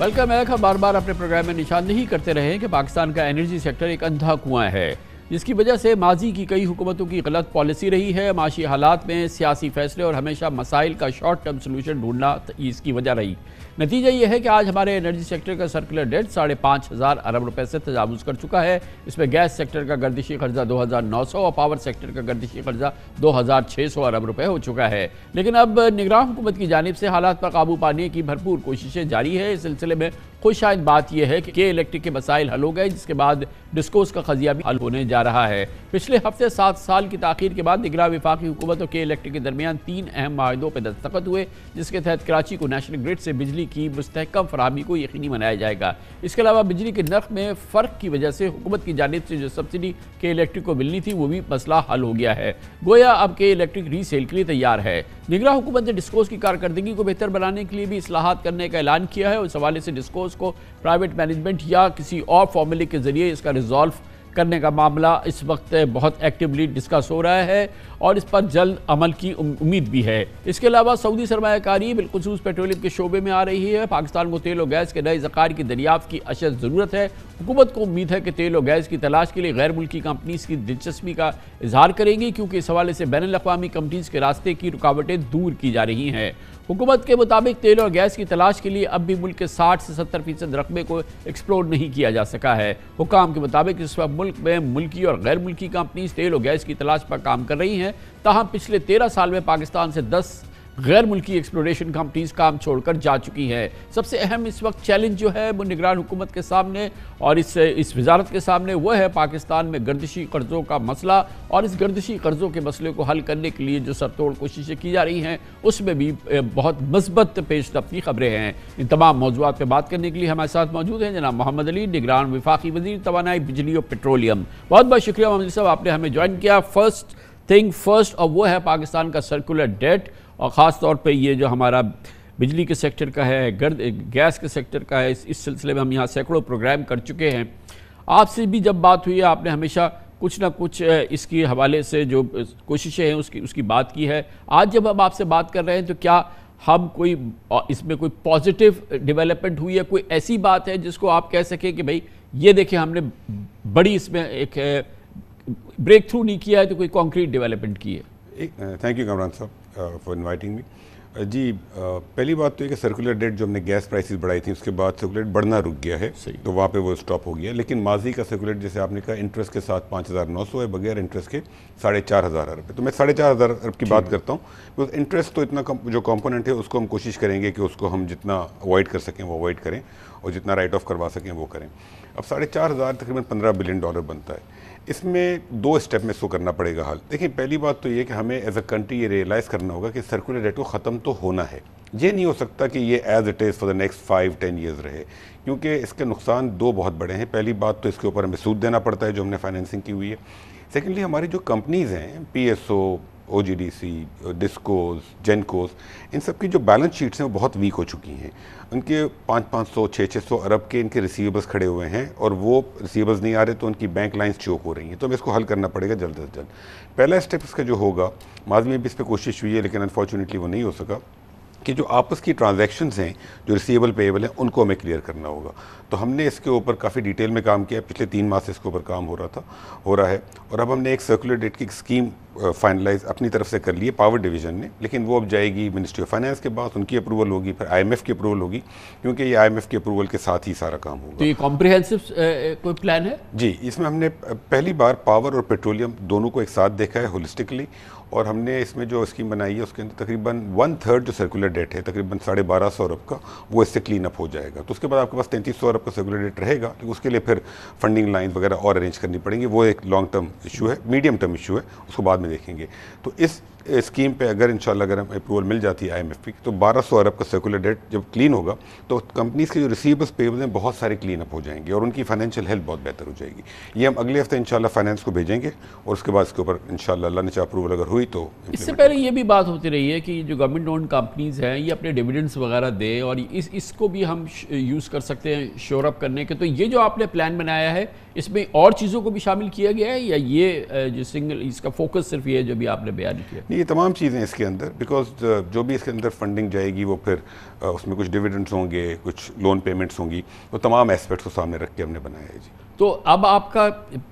बल्कि अमेरिका बार बार अपने प्रोग्राम में निशान नहीं करते रहे कि पाकिस्तान का एनर्जी सेक्टर एक अंधा कुआं है जिसकी वजह से माजी की कई हुकूमतों की गलत पॉलिसी रही है माशी हालात में सियासी फैसले और हमेशा मसाइल का शॉर्ट टर्म सोल्यूशन ढूंढना इसकी वजह रही नतीजा ये है कि आज हमारे एनर्जी सेक्टर का सर्कुलर डेट साढ़े पाँच हज़ार अरब रुपए से तजावज़ कर चुका है इसमें गैस सेक्टर का गर्दिशी कर्जा दो हज़ार नौ सौ और पावर सेक्टर का गर्दिशी कर्जा दो हज़ार छः सौ अरब रुपए हो चुका है लेकिन अब निगरान हुकूमत की जानब से हालात पर काबू पाने की भरपूर कोशिशें जारी है इस सिलसिले में खुश आयद बात यह है कि के इलेक्ट्रिक के मसाइल हल हो गए जिसके बाद डिस्कोस का खजिया भी हल होने जा रहा है पिछले हफ्ते सात साल की तखिर के बाद निगरा विफाकी हुकूमत और के इलेक्ट्रिक के दरमियान तीन अहम माहों पर दस्तखत हुए जिसके तहत कराची को नेशनल ग्रिड से बिजली की मुस्तकम फरहमी को यकीनी बनाया जाएगा इसके अलावा बिजली के नर्क में फ़र्क की वजह से हुकूमत की जानब से जो सब्सिडी के इलेक्ट्रिक को मिलनी थी वो भी मसला हल हो गया है गोया अब के इलेक्ट्रिक रीसेल के लिए तैयार है निगरा हुकूमत ने डिस्कोस की कारकर्दगी को बेहतर बनाने के लिए भी असलाहत करने का ऐलान किया है उस हवाले से डिस्कोस को प्राइवेट मैनेजमेंट या किसी और फॉर्मूले के जरिए इसका रिजॉल्व करने का मामला इस वक्त बहुत एक्टिवली डिस्कस हो रहा है और इस पर जल्द अमल की उम्मीद भी है इसके अलावा सऊदी सरमाकारी बिलखसूस पेट्रोलियम के शोबे में आ रही है पाकिस्तान को तेल और गैस के नए जकार की दरियाफ़ की अशद ज़रूरत है हुकूमत को उम्मीद है कि तेल और गैस की तलाश के लिए गैर मुल्की कंपनीज की दिलचस्पी का इजहार करेंगी क्योंकि इस हवाले से बैन अवी कंपनीज़ के रास्ते की रुकावटें दूर की जा रही हैं हुकूमत के मुताबिक तेल और गैस की तलाश के लिए अब भी मुल्क के साठ से सत्तर फीसद रकबे को एक्सप्लोर नहीं किया जा सका है हुकाम के मुताबिक इस वक्त मुल्क में मुल्की और गैर मुल्की कंपनीज तेल और गैस की तलाश पर काम कर रही हैं तहम पिछले तेरह साल में पाकिस्तान से दस गैर मुल्की एक्सप्लोरेशन कंपनीज काम छोड़कर जा चुकी हैं सबसे अहम इस वक्त चैलेंज जो है वो निगरान हुकूमत के सामने और इस इस वजारत के सामने वह है पाकिस्तान में गर्दिशी कर्ज़ों का मसला और इस गर्दिशी कर्ज़ों के मसले को हल करने के लिए जो सरतोड़ कोशिशें की जा रही हैं उसमें भी बहुत मस्बत पेश की खबरें हैं इन तमाम मौजूद पर बात करने के लिए हमारे साथ मौजूद हैं जनाब मोहम्मद अली निगरान विफाकी वजीर तोानाई बिजली और पेट्रोलियम बहुत बहुत शुक्रिया मोहम्मद साहब आपने हमें ज्वाइन किया फर्स्ट थिंग फर्स्ट और वो है पाकिस्तान का सर्कुलर डेट और ख़ास तौर पे ये जो हमारा बिजली के सेक्टर का है गर्द गैस के सेक्टर का है इस इस सिलसिले में हम यहाँ सैकड़ों प्रोग्राम कर चुके हैं आपसे भी जब बात हुई आपने हमेशा कुछ ना कुछ इसके हवाले से जो कोशिशें हैं उसकी उसकी बात की है आज जब हम आपसे बात कर रहे हैं तो क्या हम कोई इसमें कोई पॉजिटिव डेवलपमेंट हुई है कोई ऐसी बात है जिसको आप कह सकें कि भाई ये देखें हमने बड़ी इसमें एक ब्रेक थ्रू नहीं किया है तो कोई कॉन्क्रीट डेवलपमेंट की है एक थैंक यू कमरान साहब फॉर इनवाइटिंग मी जी uh, पहली बात तो ये कि सर्कुलर डेट जो हमने गैस प्राइसेस बढ़ाई थी उसके बाद सर्कुलेट बढ़ना रुक गया है तो वहाँ पे वो स्टॉप हो गया लेकिन माजी का सर्कुलेट जैसे आपने कहा इंटरेस्ट के साथ पाँच हज़ार नौ सौ है बगैर इंटरेस्ट के साढ़े चार हज़ार अरब तो मैं साढ़े चार हज़ार अरब की बात करता हूँ बिकॉज इंटरेस्ट तो इतना कम जो कॉम्पोनेंट है उसको हम कोशिश करेंगे कि उसको हम जितना अवॉइड कर सकें वो अवॉइड करें और जितना राइट ऑफ करवा सकें वो करें अब साढ़े चार हज़ार तकरीबन पंद्रह बिलियन डॉलर बनता है इसमें दो स्टेप में इसको करना पड़ेगा हाल देखिए पहली बात तो ये कि हमें एज अ कंट्री ये रियलाइज़ करना होगा कि सर्कुलर डेट को ख़त्म तो होना है ये नहीं हो सकता कि ये as it is for the next five ten years रहे क्योंकि इसके नुकसान दो बहुत बड़े हैं पहली बात तो इसके ऊपर हमें सूद देना पड़ता है जो हमने फाइनेंसिंग की हुई है सेकेंडली हमारी जो कंपनीज़ हैं P S O O G D C discos gencos इन सब की जो बैलेंस शीट्स हैं वो बहुत वीक हो चुकी हैं उनके पाँच पाँच सौ छः छः सौ अरब के इनके रिसीवेबल्स खड़े हुए हैं और वो रिसीवेबल्स नहीं आ रहे तो उनकी बैंक लाइन्स चोक हो रही हैं तो हमें इसको हल करना पड़ेगा जल्द अज जल्द पहला स्टेप इसका जो होगा माजी में भी इस पर कोशिश हुई है लेकिन अनफॉर्चुनेटली वो नहीं हो सका कि जो आपस की ट्रांजेक्शन हैं जो रिसीवेबल पेएबल हैं उनको हमें क्लियर करना होगा तो हमने इसके ऊपर काफ़ी डिटेल में काम किया पिछले तीन माह से इसके ऊपर काम हो रहा था हो रहा है और अब हमने एक सर्कुलर डेट की स्कीम फाइनलाइज अपनी तरफ से कर लिए पावर डिवीजन ने लेकिन वो अब जाएगी मिनिस्ट्री ऑफ फाइनेंस के पास उनकी अप्रूवल होगी फिर आई की अप्रूवल होगी क्योंकि ये आई की अप्रूवल के साथ ही सारा काम होगा तो ये कॉम्प्रीहेंसिव कोई प्लान है जी इसमें हमने पहली बार पावर और पेट्रोलियम दोनों को एक साथ देखा है होलिस्टिकली और हमने इसमें जो स्कीम बनाई है उसके अंदर तकरीबन वन थर्ड जो सर्कुलर डेट है तकरीबन साढ़े बारह सौ अरब का वो इससे क्लीन अप हो जाएगा तो उसके बाद आपके पास तैंतीस सौ अरब का सेगुलर डेट रहेगा तो उसके लिए फिर फंडिंग लाइन वगैरह और अरेंज करनी पड़ेंगी वो एक लॉन्ग टर्म इशू है मीडियम टर्म इशू है उसको बाद में देखेंगे तो इस स्कीम पे अगर इन अगर अप्रूवल मिल जाती है आई की तो 1200 अरब का सर्कुलर डेट जब क्लीन होगा तो कंपनीज के जो रिसीवर्स पेबल हैं बहुत सारे क्लीन अप हो जाएंगे और उनकी फाइनेंशियल हेल्थ बहुत बेहतर हो जाएगी ये हम अगले हफ्ते इनशाला फाइनेंस को भेजेंगे और उसके बाद इसके ऊपर इन अल्लाह ने चाहे अप्रूवल अगर हुई तो इससे पहले ये भी बात होती रही है कि जो गवर्नमेंट ओन कंपनीज कंपनीज हैं ये अपने डिविडेंड्स वगैरह दें और इस इसको भी हम यूज़ कर सकते हैं शोरअप करने के तो ये जो आपने प्लान बनाया है इसमें और चीज़ों को भी शामिल किया गया है या ये जो सिंगल इसका फोकस सिर्फ ये जो भी आपने बयान किया नहीं ये तमाम चीज़ें इसके अंदर बिकॉज जो भी इसके अंदर फंडिंग जाएगी वो फिर उसमें कुछ डिविडेंड्स होंगे कुछ लोन पेमेंट्स होंगी तो तमाम एस्पेक्ट्स को सामने रख के हमने बनाया है जी तो अब आपका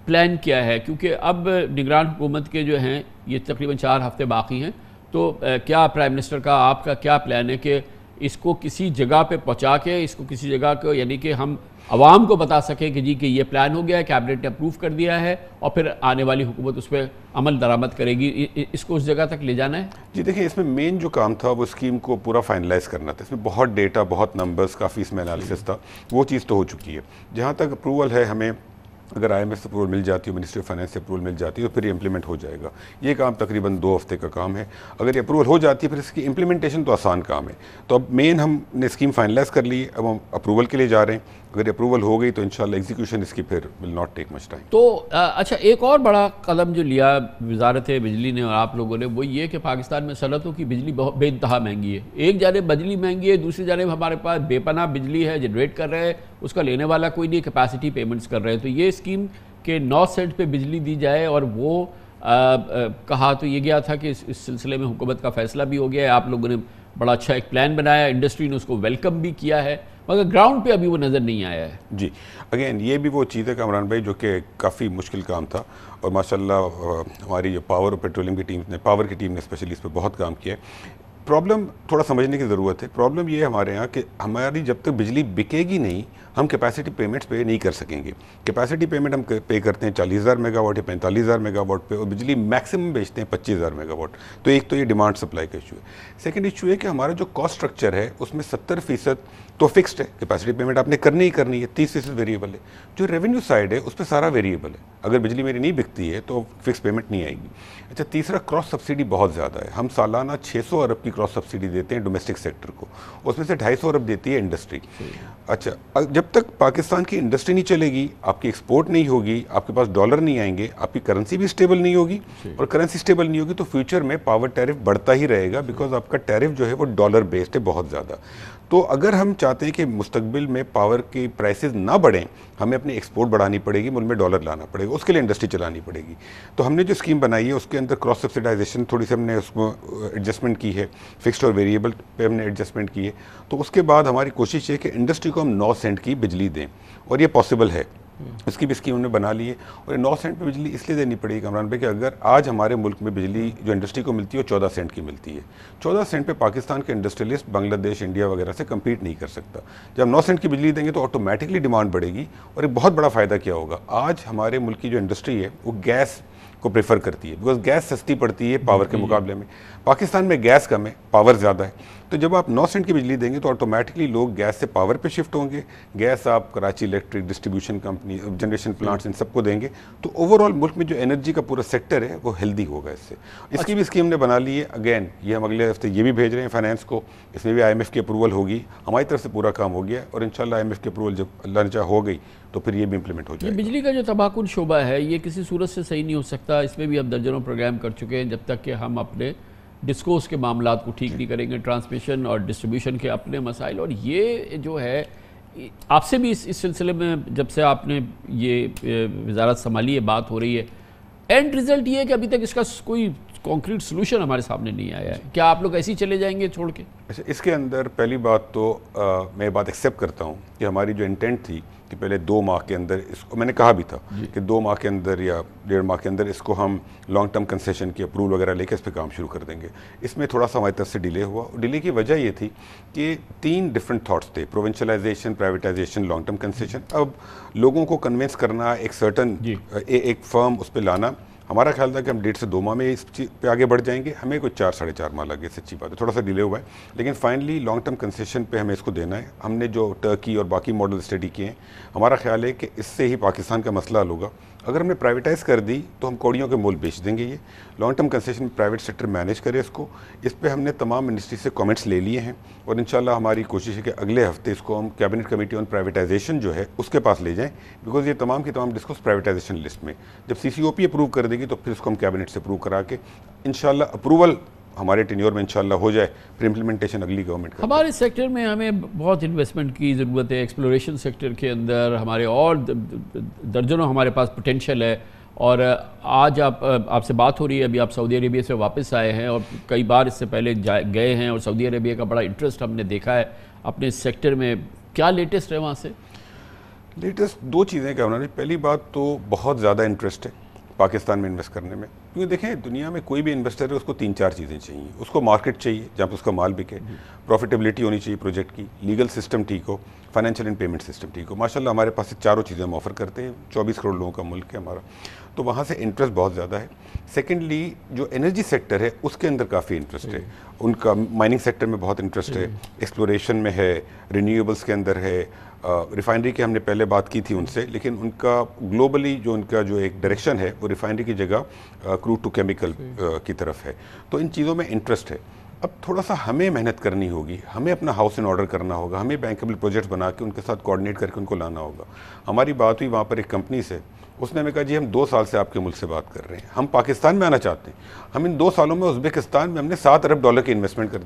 प्लान क्या है क्योंकि अब निगरान हुकूमत के जो हैं ये तकरीबन चार हफ्ते बाकी हैं तो क्या प्राइम मिनिस्टर का आपका क्या प्लान है कि इसको किसी जगह पे पहुंचा के इसको किसी जगह को यानी कि हम आवाम को बता सकें कि जी कि ये प्लान हो गया है कैबिनेट ने अप्रूव कर दिया है और फिर आने वाली हुकूमत उस पर अमल दरामद करेगी इसको उस जगह तक ले जाना है जी देखिए इसमें मेन जो काम था वो स्कीम को पूरा फाइनलाइज करना था इसमें बहुत डेटा बहुत नंबर्स काफ़ी इसमें एनालिसिस था वो चीज़ तो हो चुकी है जहाँ तक अप्रूवल है हमें अगर आई एम एस अप्रूवल मिल जाती है मिनिस्ट्री ऑफ फाइनेंस से अप्रूवल मिल जाती है तो फिर ये इंप्लीमेंट हो जाएगा ये काम तकरीबन दो हफ्ते का काम है अगर ये अप्रूवल हो जाती है फिर इसकी इंप्लीमेंटेशन तो आसान काम है तो अब मेन हमने स्कीम फाइनलाइज कर ली अब हम अप्रूवल के लिए जा रहे हैं अगर अप्रूवल हो गई तो इंशाल्लाह एग्जीक्यूशन इसकी फिर will not take much time तो आ, अच्छा एक और बड़ा कदम जो लिया वजारत बिजली ने और आप लोगों ने वो ये कि पाकिस्तान में सनतों की बिजली बहुत बेानतहा महंगी है एक जानब बिजली महंगी है दूसरी जानब हमारे पास बेपना बिजली है जनरेट कर रहे हैं उसका लेने वाला कोई नहीं कैपेसिटी पेमेंट्स कर रहे हैं तो ये स्कीम के नौ सेंट पर बिजली दी जाए और वो आ, आ, कहा तो ये गया था कि इस सिलसिले में हुकूमत का फैसला भी हो गया है आप लोगों ने बड़ा अच्छा एक प्लान बनाया इंडस्ट्री ने उसको वेलकम भी किया है मगर ग्राउंड पे अभी वो नज़र नहीं आया है जी अगेन ये भी वो चीज़ है कामरान भाई जो कि काफ़ी मुश्किल काम था और माशाल्लाह हमारी जो पावर और पेट्रोलियम की टीम ने पावर की टीम ने स्पेशली इस पर बहुत काम किया प्रॉब्लम थोड़ा समझने की ज़रूरत है प्रॉब्लम ये है हमारे यहाँ कि हमारी जब तक बिजली बिकेगी नहीं हम कैपेसिटी पेमेंट्स पे नहीं कर सकेंगे कैपेसिटी पेमेंट हम पे करते हैं चालीस हज़ार मेगावाट या पैंतालीस हज़ार मेगावाट पे और बिजली मैक्सिमम बेचते हैं पच्चीस हज़ार मेगावाट तो एक तो ये डिमांड सप्लाई का इशू है सेकेंड इशू है कि हमारा जो कॉस्ट स्ट्रक्चर है उसमें सत्तर फीसद तो फिक्स्ड है कैपेसिटी पेमेंट आपने करनी ही करनी है तीस फीसद वेरिएबल है जो रेवेन्यू साइड है उस पर सारा वेरिएबल है अगर बिजली मेरी नहीं बिकती है तो फिक्स पेमेंट नहीं आएगी अच्छा तीसरा क्रॉस सब्सिडी बहुत ज़्यादा है हम सालाना छः सौ अरब की क्रॉस सब्सिडी देते हैं डोमेस्टिक सेक्टर को उसमें से ढाई सौ अरब देती है इंडस्ट्री अच्छा जब तक पाकिस्तान की इंडस्ट्री नहीं चलेगी आपकी एक्सपोर्ट नहीं होगी आपके पास डॉलर नहीं आएंगे आपकी करेंसी भी स्टेबल नहीं होगी और करेंसी स्टेबल नहीं होगी तो फ्यूचर में पावर टैरिफ बढ़ता ही रहेगा बिकॉज आपका टैरिफ जो है वो डॉलर बेस्ड है बहुत ज़्यादा तो अगर हम चाहते हैं कि मुस्तबिल में पावर की प्राइसेस ना बढ़ें हमें अपनी एक्सपोर्ट बढ़ानी पड़ेगी मुल्क में डॉलर लाना पड़ेगा उसके लिए इंडस्ट्री चलानी पड़ेगी तो हमने जो स्कीम बनाई है उसके अंदर क्रॉस सब्सिडाइजेशन थोड़ी सी हमने उसको एडजस्टमेंट की है फिक्स्ड और वेरिएबल पे हमने एडजस्टमेंट की है तो उसके बाद हमारी कोशिश है कि इंडस्ट्री को हम नौ सेंट की बिजली दें और ये पॉसिबल है उसकी भी स्कीम उन्होंने बना ली है और नौ सेंट पे बिजली इसलिए देनी पड़ेगी कमरान भाई कि अगर आज हमारे मुल्क में बिजली जो इंडस्ट्री को मिलती है वो चौदह सेंट की मिलती है चौदह सेंट पे पाकिस्तान के इंडस्ट्रियलिस्ट बांग्लादेश इंडिया वगैरह से कम्पीट नहीं कर सकता जब नौ सेंट की बिजली देंगे तो ऑटोमेटिकली डिमांड बढ़ेगी और एक बहुत बड़ा फ़ायदा क्या होगा आज हमारे मुल्क की जो इंडस्ट्री है वो गैस को प्रेफर करती है बिकॉज गैस सस्ती पड़ती है पावर के मुकाबले में पाकिस्तान में गैस कम है पावर ज़्यादा है तो जब आप नौ सेंट की बिजली देंगे तो ऑटोमेटिकली लोग गैस से पावर पे शिफ्ट होंगे गैस आप Karachi electric distribution company generation plants इन सबको देंगे तो ओवरऑल मुल्क में जो एनर्जी का पूरा सेक्टर है वो हेल्दी होगा इससे इसकी अच्छा। भी स्कीम ने बना ली है अगेन ये हम अगले हफ्ते ये भी भेज रहे हैं फाइनेंस को इसमें भी आई की अप्रूवल होगी हमारी तरफ से पूरा काम हो गया और इन आई की अप्रूवल जब अल्लाह हो गई तो फिर ये भी इम्प्लीमेंट हो जाएगी बिजली का जो तबाकुल शोबा है ये किसी सूरत से सही नहीं हो सकता गुज़श्ता इसमें भी हम दर्जनों प्रोग्राम कर चुके हैं जब तक कि हम अपने डिस्कोस के मामला को ठीक नहीं करेंगे ट्रांसमिशन और डिस्ट्रीब्यूशन के अपने मसाइल और ये जो है आपसे भी इस इस सिलसिले में जब से आपने ये वजारत संभाली है बात हो रही है एंड रिज़ल्ट ये है कि अभी तक इसका कोई कॉन्क्रीट सोल्यूशन हमारे सामने नहीं आया है क्या आप लोग ऐसे ही चले जाएंगे छोड़ के अच्छा इसके अंदर पहली बात तो आ, मैं बात एक्सेप्ट करता हूँ कि हमारी जो इंटेंट थी कि पहले दो माह के अंदर इसको मैंने कहा भी था कि दो माह के अंदर या डेढ़ माह के अंदर इसको हम लॉन्ग टर्म कंसेशन की अप्रूवल वगैरह लेके इस पर काम शुरू कर देंगे इसमें थोड़ा सा हमारी तरफ से डिले हुआ डिले की वजह ये थी कि तीन डिफरेंट थाट्स थे provincialisation privatisation long term concession अब लोगों को कन्विंस करना एक सर्टन एक फर्म उस पर लाना हमारा ख्याल था कि हम डेढ़ से दो माह में इस चीज़ पे आगे बढ़ जाएंगे हमें कुछ चार साढ़े चार माह लगे सच्ची बात है थोड़ा सा डिले हुआ है लेकिन फाइनली लॉन्ग टर्म कंसेशन पे हमें इसको देना है हमने जो टर्की और बाकी मॉडल स्टडी किए हैं हमारा ख्याल है कि इससे ही पाकिस्तान का मसला हल होगा अगर हमने प्राइवेटाइज कर दी तो हम कौड़ियों के मोल बेच देंगे ये long term concession private sector manage करे इसको इस पर हमने तमाम मिनिस्ट्री से कमेंट्स ले लिए हैं और इन हमारी कोशिश है कि अगले हफ्ते इसको हम कैबिनेट कमेटी ऑन प्राइवेटाइजेशन जो है उसके पास ले जाएँ बिकॉज ये तमाम की तमाम डिस्कोस प्राइवेटाइजेशन लिस्ट में जब सी अप्रूव कर दें देगी तो फिर उसको हम कैबिनेट से अप्रूव करा के इन अप्रूवल हमारे टेन्योर में इंशाल्लाह हो जाए फिर इम्प्लीमेंटेशन अगली गवर्नमेंट हमारे सेक्टर में हमें बहुत इन्वेस्टमेंट की ज़रूरत है एक्सप्लोरेशन सेक्टर के अंदर हमारे और दर्जनों हमारे पास पोटेंशल है और आज आप आपसे बात हो रही है अभी आप सऊदी अरेबिया से वापस आए हैं और कई बार इससे पहले गए हैं और सऊदी अरेबिया का बड़ा इंटरेस्ट हमने देखा है अपने सेक्टर में क्या लेटेस्ट है वहाँ से लेटेस्ट दो चीज़ें क्या होना पहली बात तो बहुत ज़्यादा इंटरेस्ट है पाकिस्तान में इन्वेस्ट करने में क्योंकि देखें दुनिया में कोई भी इन्वेस्टर है उसको तीन चार चीज़ें चाहिए उसको मार्केट चाहिए जहाँ पर उसका माल बिके प्रॉफिटेबिलिटी हम्म। होनी चाहिए प्रोजेक्ट की लीगल सिस्टम ठीक हो फाइनेंशियल एंड पेमेंट सिस्टम ठीक हो माशाल्लाह हमारे पास से चारों चीज़ें हम ऑफर करते हैं चौबीस करोड़ लोगों का मुल्क है हमारा तो वहाँ से इंटरेस्ट बहुत ज़्यादा है सेकेंडली जो एनर्जी सेक्टर है उसके अंदर काफ़ी इंटरेस्ट है हम्म। उनका माइनिंग सेक्टर में बहुत इंटरेस्ट है एक्सप्लोरेशन हम्म। में है रिन्यूएबल्स के अंदर है रिफाइनरी की हमने पहले बात की थी उनसे लेकिन उनका ग्लोबली जो उनका जो एक डायरेक्शन है वो रिफाइनरी की जगह क्रूड टू केमिकल की तरफ है तो इन चीज़ों में इंटरेस्ट है अब थोड़ा सा हमें मेहनत करनी होगी हमें अपना हाउस इन ऑर्डर करना होगा हमें बैंकेबल प्रोजेक्ट बना के उनके साथ कोऑर्डिनेट करके उनको लाना होगा हमारी बात हुई वहाँ पर एक कंपनी से उसने हमें कहा जी हम दो साल से आपके मुल्क से बात कर रहे हैं हम पाकिस्तान में आना चाहते हैं हम इन दो सालों में उज्बेकिस्तान में हमने सात अरब डॉलर की इन्वेस्टमेंट कर